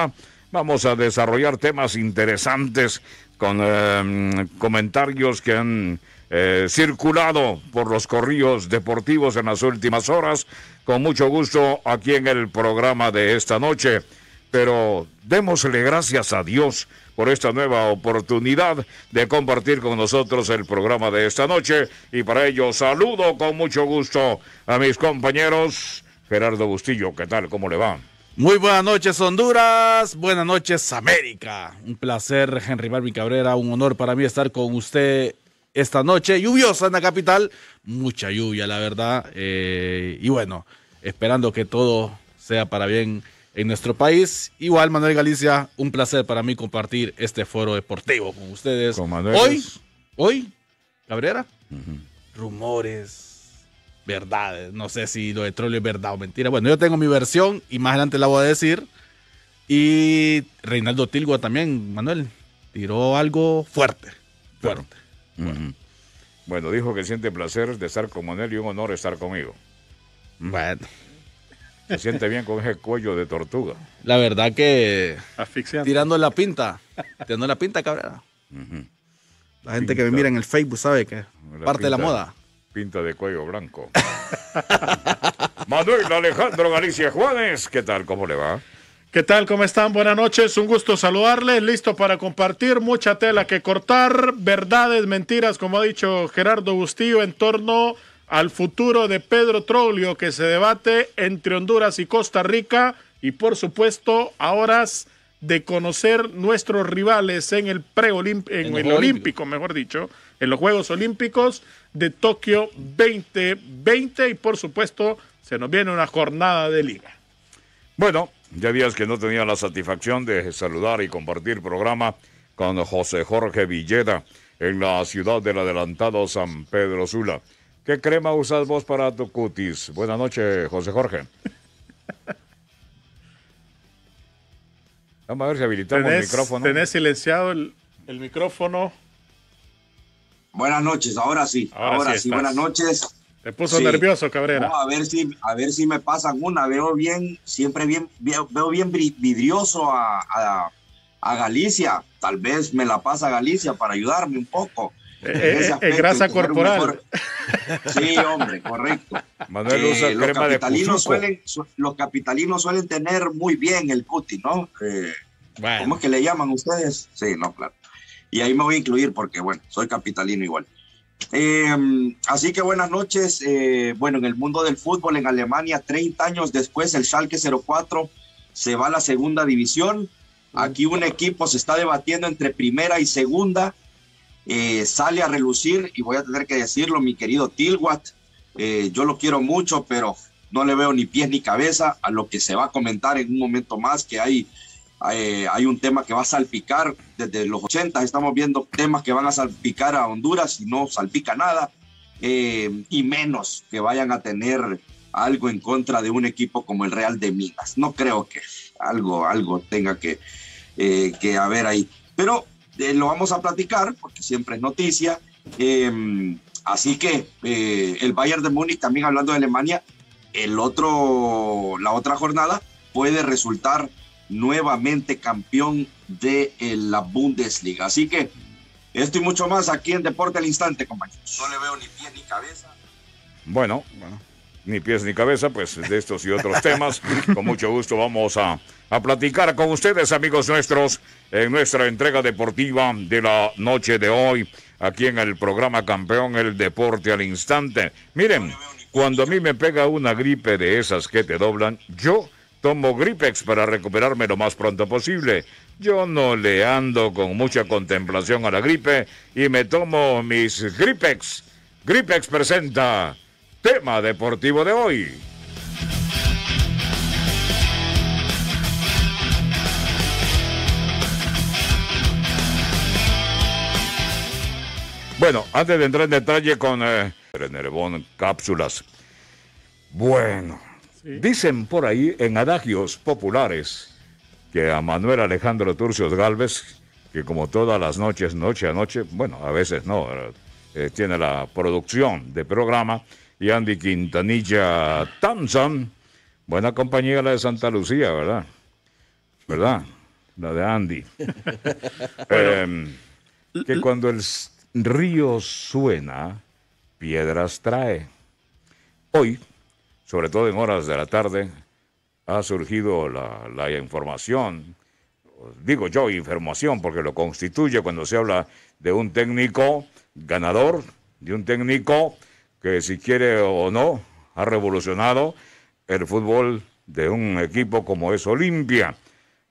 Ah, vamos a desarrollar temas interesantes con eh, comentarios que han eh, circulado por los corrillos deportivos en las últimas horas. Con mucho gusto aquí en el programa de esta noche. Pero démosle gracias a Dios por esta nueva oportunidad de compartir con nosotros el programa de esta noche. Y para ello saludo con mucho gusto a mis compañeros. Gerardo Bustillo, ¿qué tal? ¿Cómo le va? Muy buenas noches Honduras, buenas noches América. Un placer, Henry Marvin Cabrera, un honor para mí estar con usted esta noche. Lluviosa en la capital, mucha lluvia la verdad. Eh, y bueno, esperando que todo sea para bien en nuestro país. Igual Manuel Galicia, un placer para mí compartir este foro deportivo con ustedes. Hoy, hoy, Cabrera, rumores verdades. No sé si lo de Trollo es verdad o mentira. Bueno, yo tengo mi versión y más adelante la voy a decir. Y Reinaldo Tilgua también, Manuel, tiró algo fuerte. Fuerte. Bueno, dijo que siente placer de estar con Manuel y un honor estar conmigo. Bueno. Se siente bien con ese cuello de tortuga. La verdad que. Asfixiante. Tirando la pinta. Tirando la pinta, cabrera. La gente que me mira en el Facebook sabe que parte de la moda pinta de cuello blanco. Manuel Alejandro Galicia Juárez, ¿qué tal? ¿Cómo le va? ¿Qué tal? ¿Cómo están? Buenas noches, un gusto saludarle listo para compartir, mucha tela que cortar, verdades, mentiras, como ha dicho Gerardo Bustillo, en torno al futuro de Pedro Troglio que se debate entre Honduras y Costa Rica y por supuesto ahora de conocer nuestros rivales en el preolímpico, en, el, olímpico, mejor dicho, en los Juegos Olímpicos de Tokio 2020 y por supuesto se nos viene una jornada de liga. Bueno, ya días que no tenía la satisfacción de saludar y compartir programa con José Jorge Villeda en la ciudad del adelantado San Pedro Sula. ¿Qué crema usas vos para tu cutis? Buenas noches, José Jorge. Vamos a ver si habilitamos el micrófono. Tenés silenciado el, micrófono. Buenas noches, ahora sí. Ahora, sí, buenas noches. Te puso nervioso, Cabrera. a ver si, a ver si me pasan una. Veo bien, siempre bien, veo bien vidrioso a, a Galicia. Tal vez me la pasa Galicia para ayudarme un poco es eh, eh, eh, grasa corporal. Sí, hombre, correcto. los, capitalinos suelen, los capitalinos suelen tener muy bien el cuti, ¿no? ¿Cómo es que le llaman ustedes? Sí, no, claro. Y ahí me voy a incluir porque, bueno, soy capitalino igual. Em, así que buenas noches. bueno, en el mundo del fútbol en Alemania, 30 años después, el Schalke 04 se va a la segunda división. Aquí un equipo se está debatiendo entre primera y segunda eh, sale a relucir y voy a tener que decirlo, mi querido Tilwat, eh, yo lo quiero mucho, pero no le veo ni pies ni cabeza a lo que se va a comentar en un momento más, que hay, eh, hay un tema que va a salpicar desde los 80, estamos viendo temas que van a salpicar a Honduras y no salpica nada, y menos que vayan a tener algo en contra de un equipo como el Real de Minas. No creo que algo, algo tenga que, que haber ahí. Pero lo vamos a platicar porque siempre es noticia. Em, así que eh, el Bayern de Múnich, también hablando de Alemania, el otro, la otra jornada puede resultar nuevamente campeón de eh, la Bundesliga. Así que esto y mucho más aquí en Deporte al Instante, compañeros. No le veo ni pies ni cabeza. Bueno, bueno, ni pies ni cabeza, pues de estos y otros temas, con mucho gusto vamos a, a platicar con ustedes, amigos nuestros, en nuestra entrega deportiva de la noche de hoy, aquí en el programa Campeón, el deporte al instante. Miren, cuando a mí me pega una gripe de esas que te doblan, yo tomo Gripex para recuperarme lo más pronto posible. Yo no le ando con mucha contemplación a la gripe y me tomo mis Gripex. Gripex presenta tema deportivo de hoy. Bueno, antes de entrar en detalle con eh, Nervón Cápsulas. Bueno, dicen por ahí en adagios populares que a Manuel Alejandro Turcios Galvez, que como todas las noches, noche a noche, bueno, a veces no, eh, eh, tiene la producción de programa, y Andy Quintanilla Thompson, buena compañía la de Santa Lucía, ¿verdad? ¿Verdad? La de Andy. Em, que cuando el Río suena, piedras trae. Hoy, sobre todo en horas de la tarde, ha surgido la, información, digo yo información porque lo constituye cuando se habla de un técnico ganador, de un técnico que si quiere o no ha revolucionado el fútbol de un equipo como es Olimpia.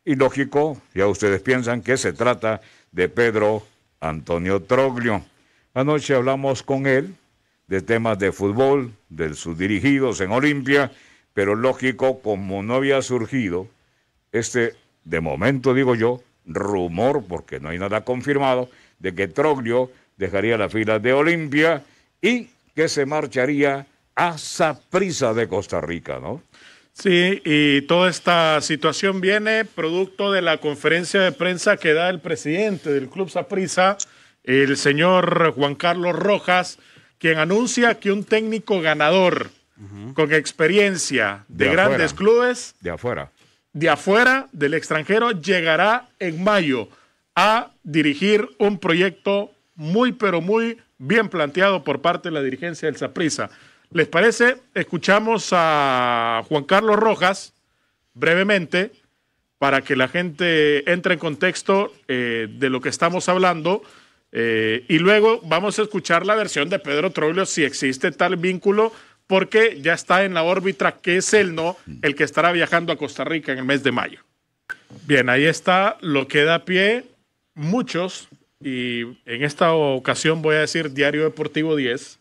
Y lógico, ya ustedes piensan que se trata de Pedro Antonio Troglio. Anoche hablamos con él de temas de fútbol, de sus dirigidos en Olimpia, pero lógico, como no había surgido este, de momento digo yo, rumor, porque no hay nada confirmado, de que Troglio dejaría la fila de Olimpia y que se marcharía a Saprisa de Costa Rica, ¿no? Sí, y toda esta situación viene producto de la conferencia de prensa que da el presidente del Club Saprissa, el señor Juan Carlos Rojas, quien anuncia que un técnico ganador con experiencia de, grandes clubes de afuera de afuera del extranjero llegará en mayo a dirigir un proyecto muy pero muy bien planteado por parte de la dirigencia del Saprissa. ¿Les parece? Escuchamos a Juan Carlos Rojas brevemente para que la gente entre en contexto eh, de lo que estamos hablando eh, y luego vamos a escuchar la versión de Pedro Troilo si existe tal vínculo porque ya está en la órbita que es él no el que estará viajando a Costa Rica en el mes de mayo. Bien, ahí está lo que da pie muchos y en esta ocasión voy a decir Diario Deportivo 10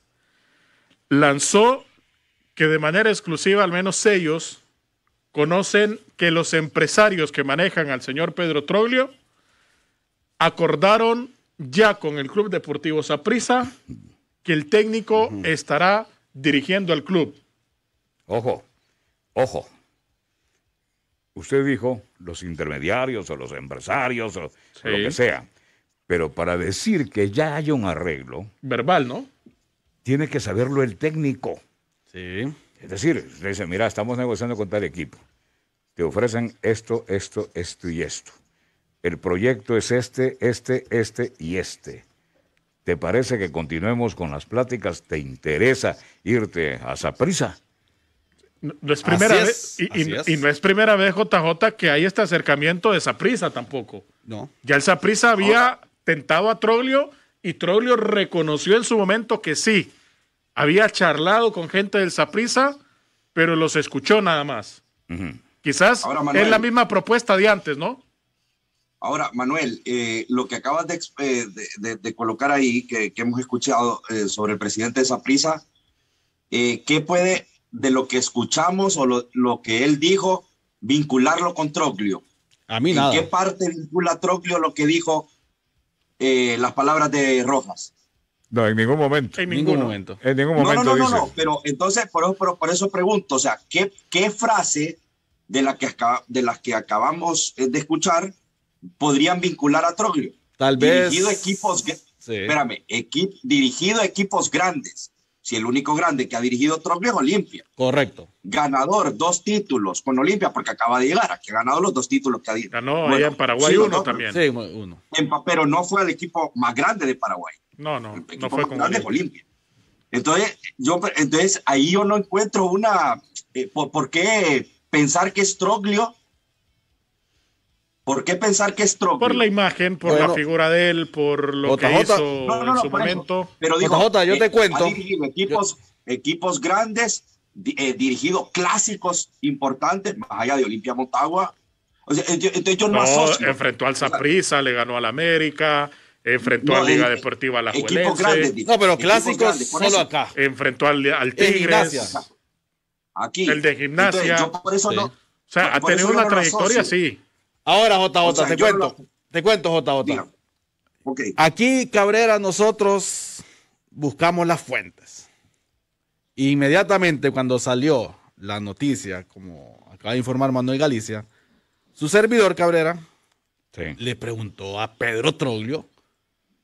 lanzó que de manera exclusiva, al menos ellos, conocen que los empresarios que manejan al señor Pedro Troglio acordaron ya con el Club Deportivo Saprissa que el técnico estará dirigiendo al club. Ojo, ojo. Usted dijo los intermediarios o los empresarios o lo que sea. Pero para decir que ya hay un arreglo. Verbal, ¿no? tiene que saberlo el técnico. Sí. Es decir, le dicen, mira, estamos negociando con tal equipo. Te ofrecen esto, esto, esto y esto. El proyecto es este, este, este y este. ¿Te parece que continuemos con las pláticas? ¿Te interesa irte a Saprisa? No, es primera vez, y, no es primera vez, JJ, que hay este acercamiento de Saprisa tampoco. No. Ya el Saprisa había tentado a Troglio y Troglio reconoció en su momento que sí, había charlado con gente del Saprisa, pero los escuchó nada más. Quizás es la misma propuesta de antes, ¿no? Ahora, Manuel, eh, lo que acabas de, eh, colocar ahí, que, hemos escuchado eh, sobre el presidente de Saprisa, ¿qué puede de lo que escuchamos o lo, que él dijo vincularlo con Troglio? A mí ¿En qué parte vincula Troglio lo que dijo las palabras de Rojas? No, en ningún momento. En ningún, momento. En ningún momento. No, no, no, no, pero entonces por eso, por, pregunto, o sea, ¿qué, frase de, la que de las que acabamos eh, de escuchar podrían vincular a Troglio? Tal vez. Dirigido equipos, espérame, dirigido a equipos grandes. Si el único grande que ha dirigido Troglio es Olimpia. Correcto. Ganador, dos títulos con Olimpia, porque acaba de llegar, que ha ganado los dos títulos que ha dirigido. Ganó en Paraguay uno, también. pero no fue el equipo más grande de Paraguay. No, no, no fue con Olimpia. Entonces, yo, entonces, ahí yo no encuentro una... Eh, por, qué pensar que es Troglio? ¿Por qué pensar que es Troglio? Por la imagen, por la figura de él, por lo que hizo en su momento. Pero digo, yo eh, te cuento. equipos, equipos grandes, eh, dirigidos clásicos importantes, más allá de Olimpia Montagua. O sea, yo no, Enfrentó al Zaprisa, le ganó al América enfrentó a Liga Deportiva La grande, No, pero clásicos solo acá. Enfrentó al, Tigres. Aquí. El de gimnasia. o sea, ha tenido una trayectoria sí. Ahora, JJ, te cuento. Te cuento, JJ. Aquí, Cabrera, nosotros buscamos las fuentes. Inmediatamente cuando salió la noticia, como acaba de informar Manuel Galicia, su servidor Cabrera le preguntó a Pedro Troglio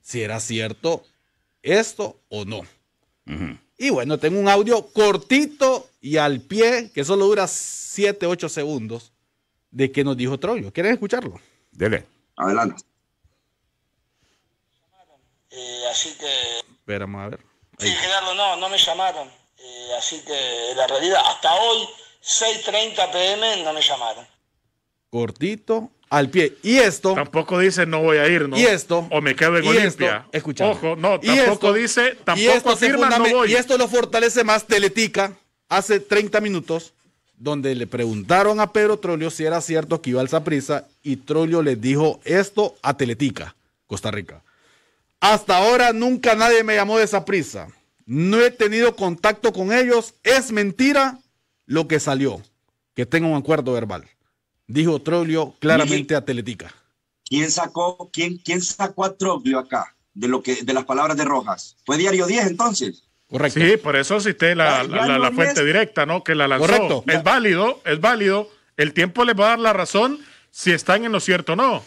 si era cierto esto o no. Y bueno, tengo un audio cortito y al pie, que solo dura 7, 8 segundos, de que nos dijo Troyo. ¿Quieren escucharlo? Dele. Adelante. Eh, así que... Esperamos a ver. Sí, Gerardo, no, no me llamaron. Eh, así que la realidad, hasta hoy, 6.30 pm, no me llamaron. Cortito al pie. Y esto. Tampoco dice no voy a ir, ¿no? Y esto. O me quedo en Olimpia. Escucha. Ojo, no, tampoco dice, tampoco y afirma no voy. Y esto lo fortalece más Teletica hace 30 minutos, donde le preguntaron a Pedro Trolio si era cierto que iba al Zaprisa y Trolio le dijo esto a Teletica, Costa Rica. Hasta ahora nunca nadie me llamó de Zaprisa. No he tenido contacto con ellos. Es mentira lo que salió. Que tenga un acuerdo verbal dijo Troglio claramente a Teletica. ¿Quién sacó, quién, quién sacó a Troglio acá de, lo que, de las palabras de Rojas? ¿Fue Diario 10 entonces? Correcto. Sí, por eso existe la, la, la, fuente directa, ¿no? Que la lanzó. Correcto. Es válido, es válido. El tiempo les va a dar la razón si están en lo cierto o no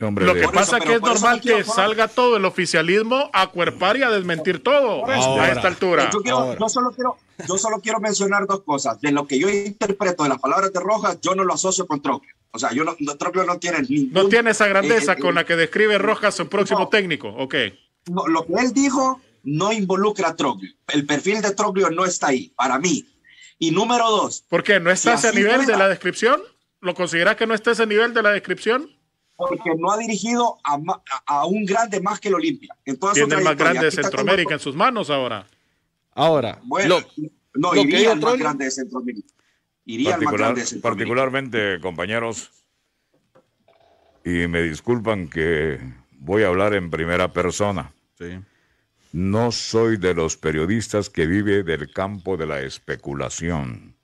lo que pasa es que es normal que salga todo el oficialismo a cuerpar y a desmentir todo a esta altura. Yo, solo quiero, mencionar dos cosas. De lo que yo interpreto de las palabras de Rojas, yo no lo asocio con Troglio. O sea, yo no, Troque no tiene No tiene esa grandeza eh, eh, con la que describe eh, Rojas su próximo técnico, ok. lo que él dijo no involucra a Troglio. El perfil de Troglio no está ahí, para mí. Y número dos. ¿Por qué? ¿No está a ese nivel de la descripción? ¿Lo consideras que no está a ese nivel de la descripción? porque no ha dirigido a, un grande más que el Olimpia. Tiene el más grande de Centroamérica en sus manos ahora. Ahora. Bueno, no, iría al más grande de Centroamérica. Iría más grande de Centroamérica. Particularmente, compañeros, y me disculpan que voy a hablar en primera persona. No soy de los periodistas que vive del campo de la especulación.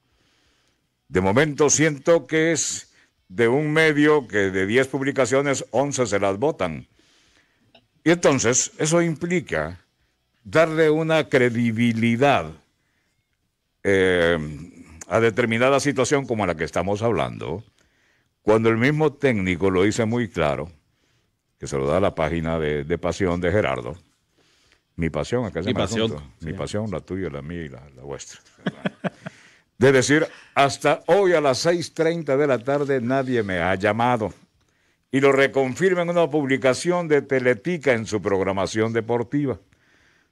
De momento siento que es de un medio que de 10 publicaciones, 11 se las votan. Y entonces eso implica darle una credibilidad eh, a determinada situación como la que estamos hablando, cuando el mismo técnico lo dice muy claro, que se lo da la página de, Pasión de Gerardo, mi pasión, acá se Mi pasión. Mi pasión, la tuya, la mía y la vuestra. de decir, hasta hoy a las 6.30 de la tarde nadie me ha llamado. Y lo reconfirma en una publicación de Teletica en su programación deportiva,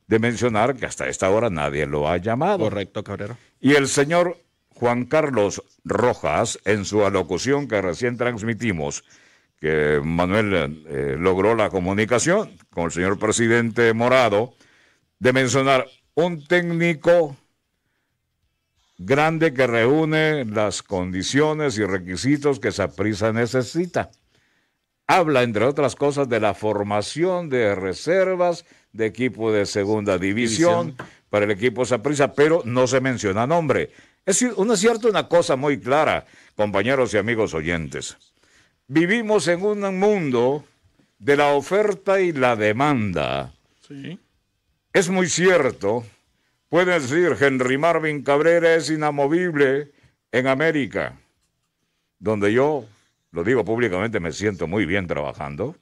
de mencionar que hasta esta hora nadie lo ha llamado. Correcto, Cabrero. Y el señor Juan Carlos Rojas, en su alocución que recién transmitimos, que Manuel eh, logró la comunicación con el señor presidente Morado, de mencionar un técnico grande que reúne las condiciones y requisitos que Saprisa necesita. Habla, entre otras cosas, de la formación de reservas de equipo de segunda división, para el equipo Saprisa, pero no se menciona nombre. Es una cierta una cosa muy clara, compañeros y amigos oyentes. Vivimos en un mundo de la oferta y la demanda. Es muy cierto Pueden decir, Henry Marvin Cabrera es inamovible en América, donde yo, lo digo públicamente, me siento muy bien trabajando.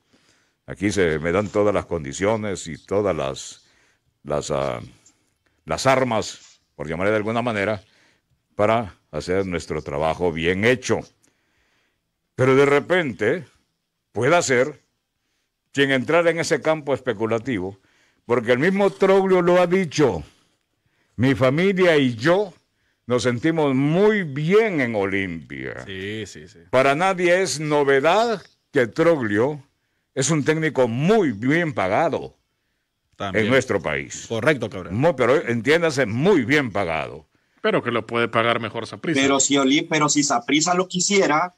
Aquí se me dan todas las condiciones y todas las, las, ah, las armas, por llamarle de alguna manera, para hacer nuestro trabajo bien hecho. Pero de repente puede ser quien entrar en ese campo especulativo, porque el mismo Troglio lo ha dicho mi familia y yo nos sentimos muy bien en Olimpia. Sí, sí, sí. Para nadie es novedad que Troglio es un técnico muy bien pagado en nuestro país. Correcto, cabrón. pero entiéndase, muy bien pagado. Pero que lo puede pagar mejor Saprisa. Pero si pero si Saprisa lo quisiera,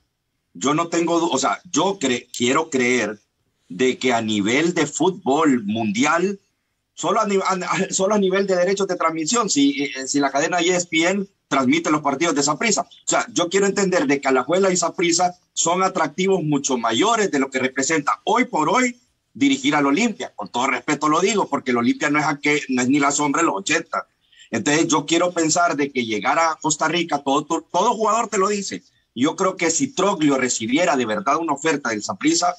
yo no tengo, o sea, yo quiero creer de que a nivel de fútbol mundial solo a, solo a nivel de derechos de transmisión, si, eh, eh, si la cadena ESPN transmite los partidos de Prisa O sea, yo quiero entender de que Alajuela y Prisa son atractivos mucho mayores de lo que representa hoy por hoy dirigir al Olimpia. Con todo respeto lo digo, porque el Olimpia no es, ni la sombra de los 80. Entonces yo quiero pensar de que llegar a Costa Rica, todo, todo jugador te lo dice. Yo creo que si Troglio recibiera de verdad una oferta del Prisa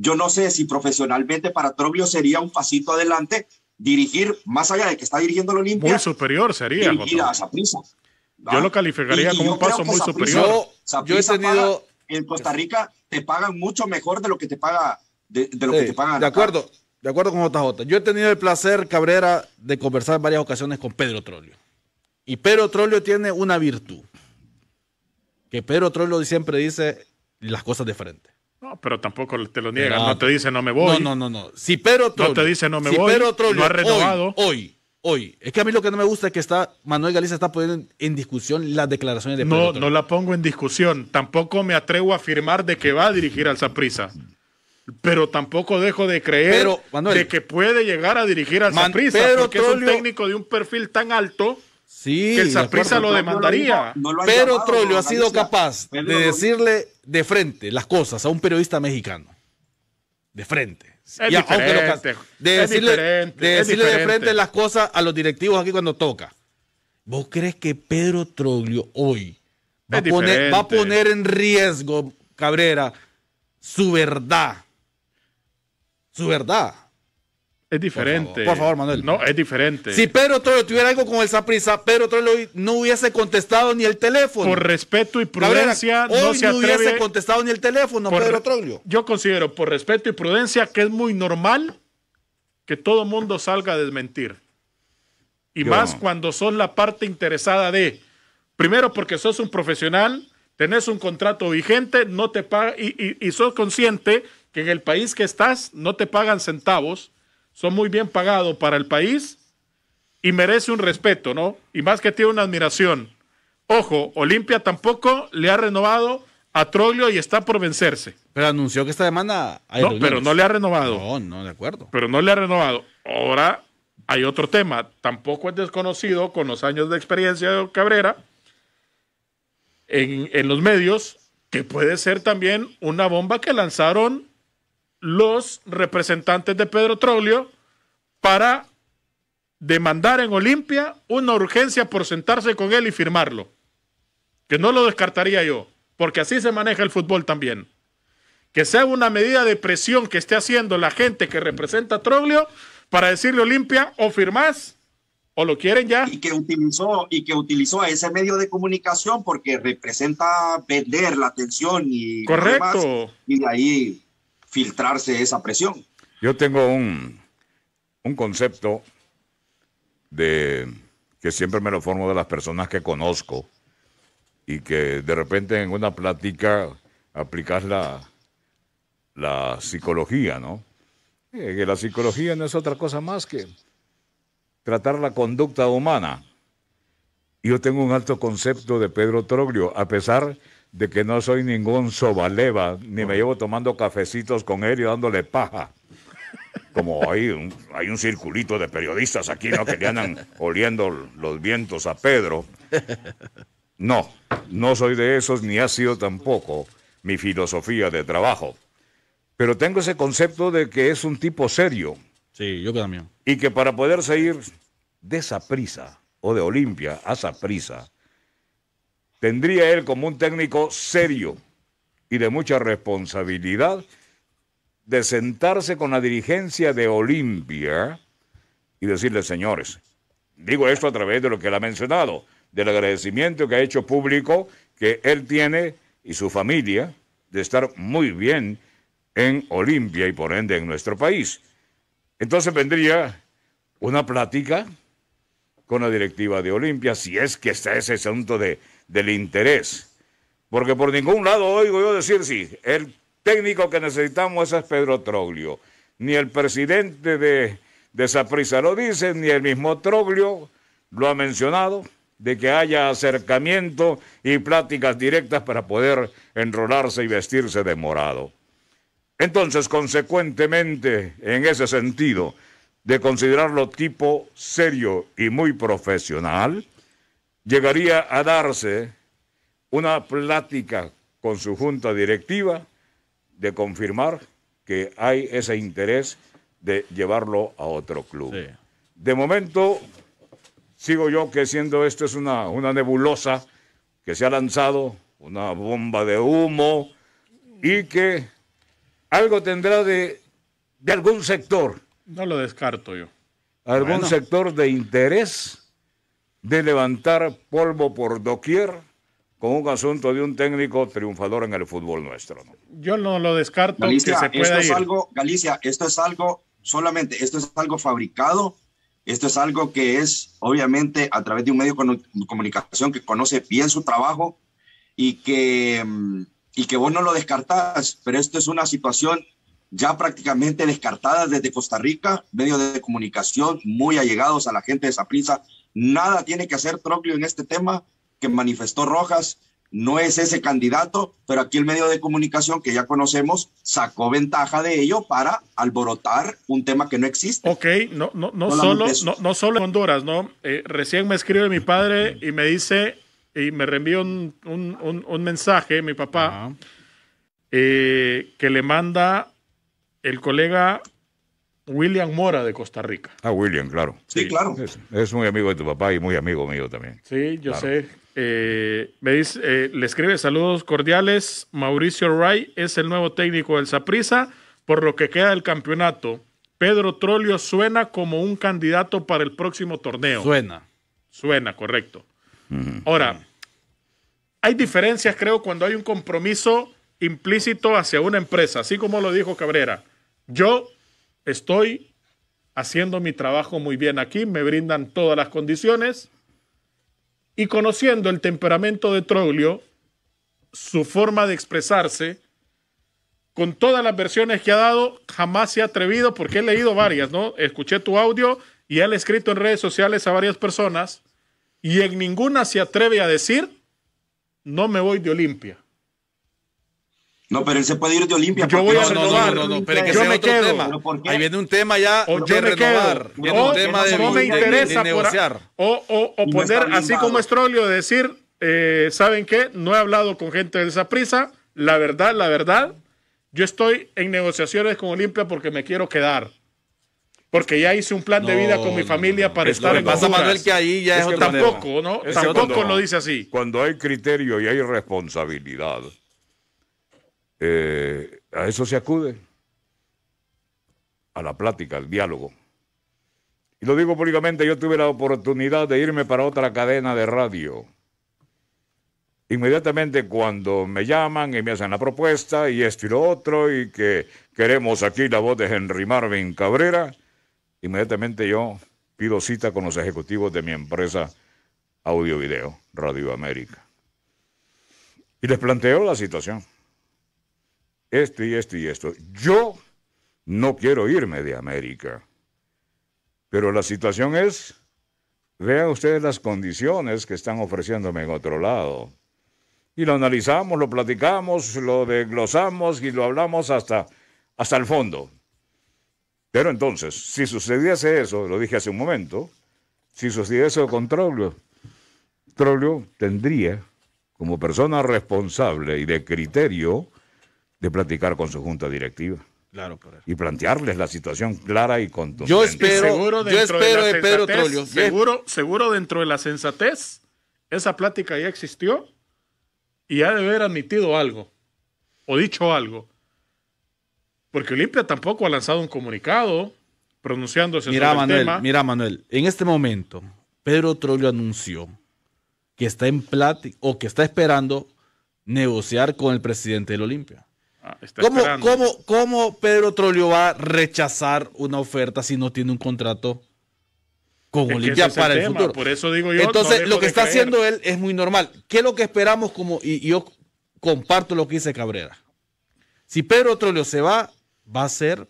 yo no sé si profesionalmente para Troglio sería un pasito adelante, dirigir, más allá de que está dirigiendo la Olimpia. Muy superior sería. a yo lo calificaría como un paso muy superior. Yo, he tenido. en Costa Rica te pagan mucho mejor de lo que te paga. De, lo que pagan. De acuerdo, de acuerdo con JJ. Yo he tenido el placer, Cabrera, de conversar en varias ocasiones con Pedro Trolio. Y Pedro Trolio tiene una virtud. Que Pedro Trolio siempre dice las cosas de frente. No, pero tampoco te lo niegan, no, te dice no me voy. No, no, no, Si Pedro Trollio, no te dice no me voy, ha renovado. Hoy, hoy, Es que a mí lo que no me gusta es que está Manuel Galicia está poniendo en discusión las declaraciones de Pedro No, no la pongo en discusión. Tampoco me atrevo a afirmar de que va a dirigir al Zaprisa. Pero tampoco dejo de creer de que puede llegar a dirigir al Saprisa, porque es un técnico de un perfil tan alto. que el Zaprisa lo demandaría. pero llamado, ha sido capaz de decirle de frente las cosas a un periodista mexicano. De frente. de decirle, de, de frente las cosas a los directivos aquí cuando toca. ¿Vos crees que Pedro Troglio hoy va, a poner, va a poner en riesgo, Cabrera, su verdad? Su verdad es diferente. Por favor, Manuel. No, es diferente. Si Pedro todo tuviera algo con el Saprisa, Pedro Troilo no hubiese contestado ni el teléfono. Por respeto y prudencia, no se no hubiese contestado ni el teléfono, Pedro Troilo. Yo considero, por respeto y prudencia, que es muy normal que todo mundo salga a desmentir. Y más cuando son la parte interesada de. Primero, porque sos un profesional, tenés un contrato vigente, no te paga, y sos consciente que en el país que estás no te pagan centavos son muy bien pagados para el país y merece un respeto, ¿no? Y más que tiene una admiración. Ojo, Olimpia tampoco le ha renovado a Troglio y está por vencerse. Pero anunció que esta demanda... Hay no, pero no le ha renovado. No, no, de acuerdo. Pero no le ha renovado. Ahora hay otro tema. Tampoco es desconocido con los años de experiencia de Cabrera en, en los medios que puede ser también una bomba que lanzaron los representantes de Pedro Troglio para demandar en Olimpia una urgencia por sentarse con él y firmarlo. Que no lo descartaría yo, porque así se maneja el fútbol también. Que sea una medida de presión que esté haciendo la gente que representa a Troglio para decirle Olimpia o firmás o lo quieren ya. Y que utilizó, y que utilizó a ese medio de comunicación porque representa vender la atención y correcto. Demás, y de ahí filtrarse esa presión. Yo tengo un, concepto de que siempre me lo formo de las personas que conozco y que de repente en una plática aplicas la, psicología, ¿no? Eh, que la psicología no es otra cosa más que tratar la conducta humana. Yo tengo un alto concepto de Pedro Troglio, a pesar de de que no soy ningún sobaleva, ni me llevo tomando cafecitos con él y dándole paja. Como hay un, hay un circulito de periodistas aquí, ¿no? Que le andan oliendo los vientos a Pedro. No, no soy de esos, ni ha sido tampoco mi filosofía de trabajo. Pero tengo ese concepto de que es un tipo serio. Sí, yo también. Y que para poder seguir de esa prisa o de Olimpia a esa prisa, tendría él como un técnico serio y de mucha responsabilidad de sentarse con la dirigencia de Olimpia y decirle, señores, digo esto a través de lo que él ha mencionado, del agradecimiento que ha hecho público que él tiene y su familia de estar muy bien en Olimpia y por ende en nuestro país. Entonces vendría una plática con la directiva de Olimpia, si es que está ese asunto de del interés. Porque por ningún lado oigo yo decir, sí, el técnico que necesitamos es Pedro Troglio. Ni el presidente de, de lo dice, ni el mismo Troglio lo ha mencionado, de que haya acercamiento y pláticas directas para poder enrolarse y vestirse de morado. Entonces, consecuentemente, en ese sentido, de considerarlo tipo serio y muy profesional, llegaría a darse una plática con su junta directiva de confirmar que hay ese interés de llevarlo a otro club. De momento, sigo yo que siendo esto es una, una nebulosa que se ha lanzado, una bomba de humo, y que algo tendrá de, de algún sector. No lo descarto yo. Algún sector de interés de levantar polvo por doquier con un asunto de un técnico triunfador en el fútbol nuestro. Yo no lo descarto. Galicia, esto es algo, Galicia, esto es algo solamente, esto es algo fabricado, esto es algo que es obviamente a través de un medio de comunicación que conoce bien su trabajo y que, mm, y que vos no lo descartás, pero esto es una situación ya prácticamente descartada desde Costa Rica, medios de comunicación muy allegados a la gente de esa prisa Nada tiene que hacer Troglio en este tema que manifestó Rojas. No es ese candidato, pero aquí el medio de comunicación que ya conocemos sacó ventaja de ello para alborotar un tema que no existe. Ok, no, no, no, solo, no, solo en Honduras, ¿no? Eh, recién me escribe mi padre y me dice, y me reenvía un, mensaje, mi papá, eh, que le manda el colega William Mora de Costa Rica. Ah, William, claro. Sí, claro. Es, muy amigo de tu papá y muy amigo mío también. Sí, yo sé. Eh, me dice, eh, le escribe saludos cordiales. Mauricio Ray es el nuevo técnico del Saprisa por lo que queda del campeonato. Pedro Trolio suena como un candidato para el próximo torneo. Suena. Suena, correcto. Ahora, hay diferencias, creo, cuando hay un compromiso implícito hacia una empresa, así como lo dijo Cabrera. Yo estoy haciendo mi trabajo muy bien aquí, me brindan todas las condiciones y conociendo el temperamento de Troglio, su forma de expresarse, con todas las versiones que ha dado, jamás se ha atrevido, porque he leído varias, ¿no? Escuché tu audio y él ha escrito en redes sociales a varias personas y en ninguna se atreve a decir, no me voy de Olimpia. No, pero él se puede ir de Olimpia. Yo No, no, no, pero que yo me quedo. Ahí viene un tema ya o yo me quedo O no me interesa negociar. o, o, poner, así como Estrolio, de decir, eh, ¿saben qué? No he hablado con gente de esa prisa. La verdad, la verdad, yo estoy en negociaciones con Olimpia porque me quiero quedar. Porque ya hice un plan de vida con mi familia para estar en pasa, Manuel, que ahí ya es, Tampoco, ¿no? Tampoco lo dice así. Cuando hay criterio y hay responsabilidad eh, a eso se acude, a la plática, al diálogo. Y lo digo públicamente, yo tuve la oportunidad de irme para otra cadena de radio. Inmediatamente cuando me llaman y me hacen la propuesta y esto y lo otro y que queremos aquí la voz de Henry Marvin Cabrera, inmediatamente yo pido cita con los ejecutivos de mi empresa Audio Video, Radio América. Y les planteo la situación esto y esto y esto. Yo no quiero irme de América. Pero la situación es, vean ustedes las condiciones que están ofreciéndome en otro lado. Y lo analizamos, lo platicamos, lo desglosamos y lo hablamos hasta, hasta el fondo. Pero entonces, si sucediese eso, lo dije hace un momento, si sucediese eso con Troglio, Troglio tendría, como persona responsable y de criterio, de platicar con su junta directiva. Claro, por Y plantearles la situación clara y con Yo espero, seguro yo espero de, Pedro Trolo. Seguro, seguro dentro de la sensatez, esa plática ya existió y ha de haber admitido algo o dicho algo. Porque Olimpia tampoco ha lanzado un comunicado pronunciándose mira, sobre tema. Mira, Manuel, en este momento, Pedro Trollo anunció que está en plática o que está esperando negociar con el presidente del Olimpia. Ah, ¿Cómo, ¿cómo, ¿Cómo Pedro Trollio va a rechazar una oferta si no tiene un contrato con Olimpia para el, futuro. Por eso digo Entonces, lo que está haciendo él es muy normal. ¿Qué es lo que esperamos? Como, y, yo comparto lo que dice Cabrera. Si Pedro Trollio se va, va a ser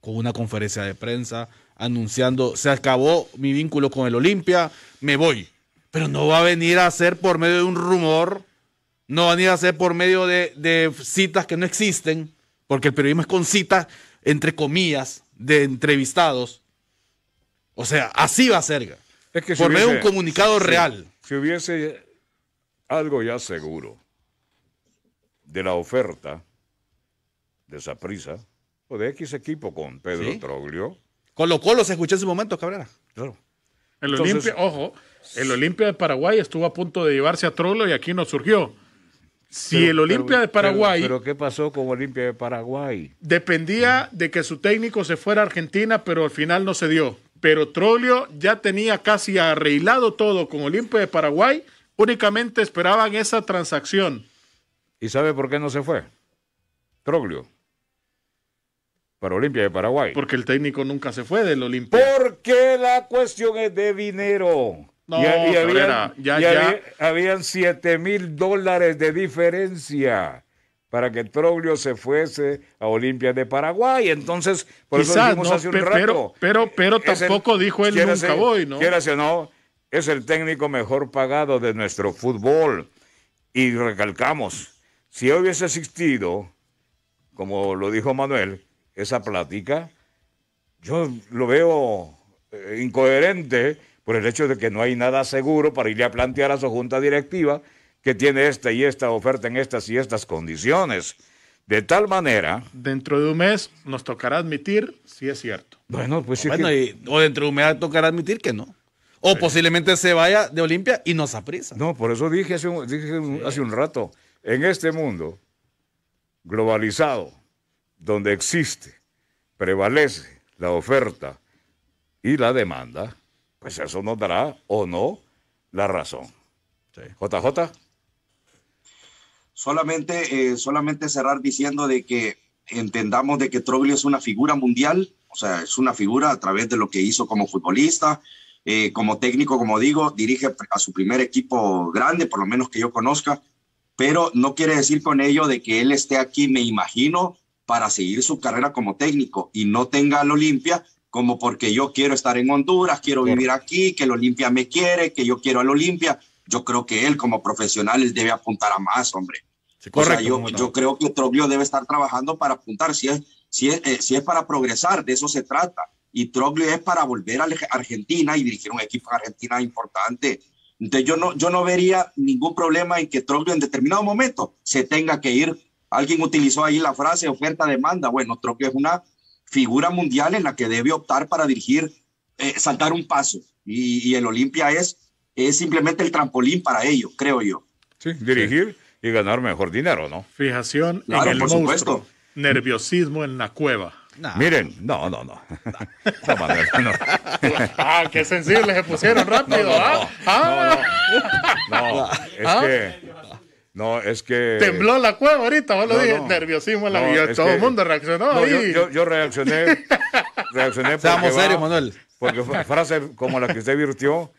con una conferencia de prensa anunciando, se acabó mi vínculo con el Olimpia, me voy. Pero no va a venir a hacer por medio de un rumor no van a ir a ser por medio de, citas que no existen, porque el periodismo es con citas, entre comillas, de entrevistados. O sea, así va a ser. por medio de un comunicado real. Si hubiese algo ya seguro de la oferta de esa prisa o de X equipo con Pedro Troglio. Colo Colo se escuchó en su momento, Cabrera. Claro. El Olimpia, ojo, el Olimpia de Paraguay estuvo a punto de llevarse a Troglio y aquí no surgió. Si el Olimpia de Paraguay. Pero, ¿qué pasó con Olimpia de Paraguay? Dependía de que su técnico se fuera a Argentina, pero al final no se dio. Pero Trolio ya tenía casi arreglado todo con Olimpia de Paraguay. Únicamente esperaban esa transacción. ¿Y sabe por qué no se fue? Troglio. Para Olimpia de Paraguay. Porque el técnico nunca se fue del Olimpia. Porque la cuestión es de dinero y, ya, habían 7 mil dólares de diferencia para que Troglio se fuese a Olimpia de Paraguay. Entonces, por eso un rato. Pero, pero, tampoco dijo él nunca voy, ¿no? Quieras o no, es el técnico mejor pagado de nuestro fútbol. Y recalcamos, si hubiese existido, como lo dijo Manuel, esa plática, yo lo veo eh, incoherente por el hecho de que no hay nada seguro para irle a plantear a su junta directiva que tiene esta y esta oferta en estas y estas condiciones. De tal manera. Dentro de un mes nos tocará admitir si es cierto. Bueno, pues sí. o dentro de un mes tocará admitir que no. O posiblemente se vaya de Olimpia y nos aprisa. No, por eso dije hace un rato, en este mundo globalizado, donde existe, prevalece la oferta y la demanda, pues eso nos dará o no la razón. JJ. Solamente, eh, solamente cerrar diciendo de que entendamos de que Troglio es una figura mundial, o sea, es una figura a través de lo que hizo como futbolista, eh, como técnico, como digo, dirige a su primer equipo grande, por lo menos que yo conozca, pero no quiere decir con ello de que él esté aquí, me imagino, para seguir su carrera como técnico y no tenga al Olimpia como porque yo quiero estar en Honduras, quiero vivir aquí, que el Olimpia me quiere, que yo quiero al Olimpia. Yo creo que él como profesional él debe apuntar a más, hombre. yo, yo, creo que Troglio debe estar trabajando para apuntar, si es, eh, si es, para progresar, de eso se trata. Y Troglio es para volver a Argentina y dirigir un equipo argentino Argentina importante. Entonces yo no, yo no vería ningún problema en que Troglio en determinado momento se tenga que ir. Alguien utilizó ahí la frase oferta-demanda. Bueno, Troglio es una figura mundial en la que debe optar para dirigir, eh, saltar un paso. Y, el Olimpia es, es simplemente el trampolín para ello, creo yo. Sí, dirigir y ganar mejor dinero, ¿no? Fijación Nerviosismo en la cueva. Miren, no, no, no. no, no. ah, qué sensibles se pusieron rápido. no, es que no, es que. Tembló la cueva ahorita, vos lo dije, nerviosismo en la vida. Todo el mundo reaccionó. ahí. Yo, yo, reaccioné. reaccioné Estamos serios, Manuel. Porque frase como la que usted virtió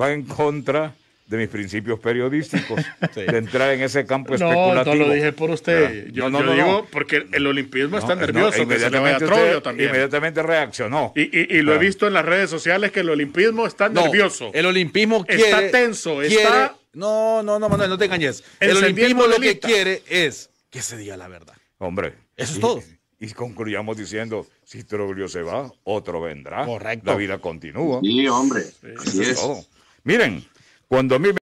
Va en contra de mis principios periodísticos, de entrar en ese campo especulativo. No, no lo dije por usted. Yo, no, no, digo porque el olimpismo está nervioso, inmediatamente, inmediatamente reaccionó. Y, lo he visto en las redes sociales que el olimpismo está nervioso. El olimpismo está tenso, está no, no, no, Manuel, no te engañes. El, el lo que quiere es que se diga la verdad. Hombre. Eso es todo. Y concluyamos diciendo, si Troglio se va, otro vendrá. Correcto. La vida continúa. Sí, hombre. es. todo. Miren, cuando a mí